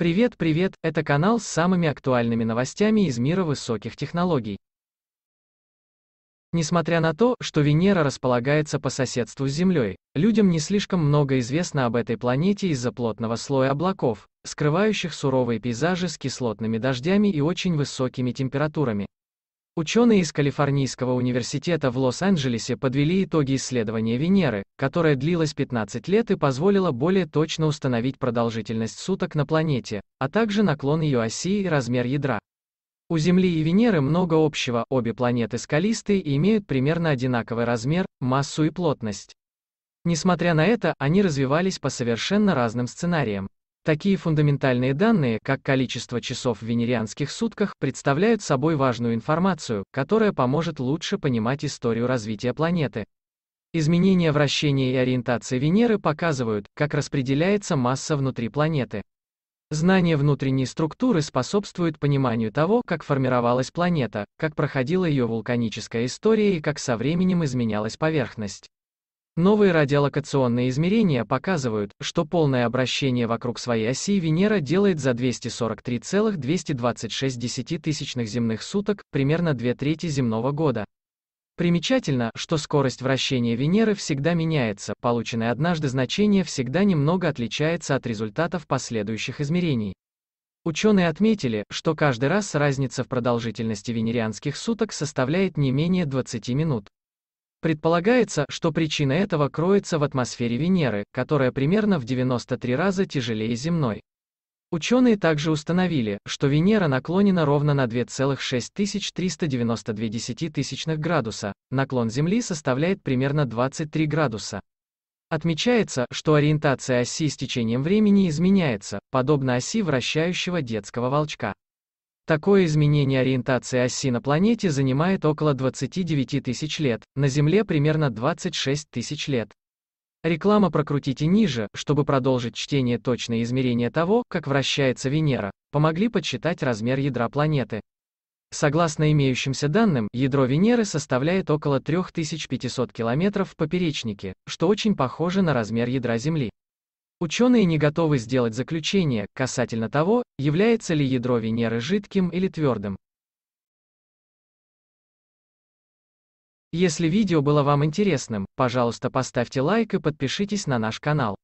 Привет, привет, это канал с самыми актуальными новостями из мира высоких технологий. Несмотря на то, что Венера располагается по соседству с Землей, людям не слишком много известно об этой планете из-за плотного слоя облаков, скрывающих суровые пейзажи с кислотными дождями и очень высокими температурами. Ученые из Калифорнийского университета в Лос-Анджелесе подвели итоги исследования Венеры, которое длилось 15 лет и позволило более точно установить продолжительность суток на планете, а также наклон ее оси и размер ядра. У Земли и Венеры много общего, обе планеты скалистые и имеют примерно одинаковый размер, массу и плотность. Несмотря на это, они развивались по совершенно разным сценариям. Такие фундаментальные данные, как количество часов в венерианских сутках, представляют собой важную информацию, которая поможет лучше понимать историю развития планеты. Изменения вращения и ориентации Венеры показывают, как распределяется масса внутри планеты. Знание внутренней структуры способствует пониманию того, как формировалась планета, как проходила ее вулканическая история и как со временем изменялась поверхность. Новые радиолокационные измерения показывают, что полное обращение вокруг своей оси Венера делает за 243,226 тысячных земных суток, примерно две трети земного года. Примечательно, что скорость вращения Венеры всегда меняется, полученное однажды значение всегда немного отличается от результатов последующих измерений. Ученые отметили, что каждый раз разница в продолжительности венерианских суток составляет не менее 20 минут. Предполагается, что причина этого кроется в атмосфере Венеры, которая примерно в 93 раза тяжелее земной. Ученые также установили, что Венера наклонена ровно на 2,6392 градуса, наклон Земли составляет примерно 23 градуса. Отмечается, что ориентация оси с течением времени изменяется, подобно оси вращающего детского волчка. Такое изменение ориентации оси на планете занимает около 29 тысяч лет, на Земле примерно 26 тысяч лет. Реклама прокрутите ниже, чтобы продолжить чтение точные измерения того, как вращается Венера, помогли подсчитать размер ядра планеты. Согласно имеющимся данным, ядро Венеры составляет около 3500 км в поперечнике, что очень похоже на размер ядра Земли. Ученые не готовы сделать заключение касательно того, является ли ядро Венеры жидким или твердым. Если видео было вам интересным, пожалуйста поставьте лайк и подпишитесь на наш канал.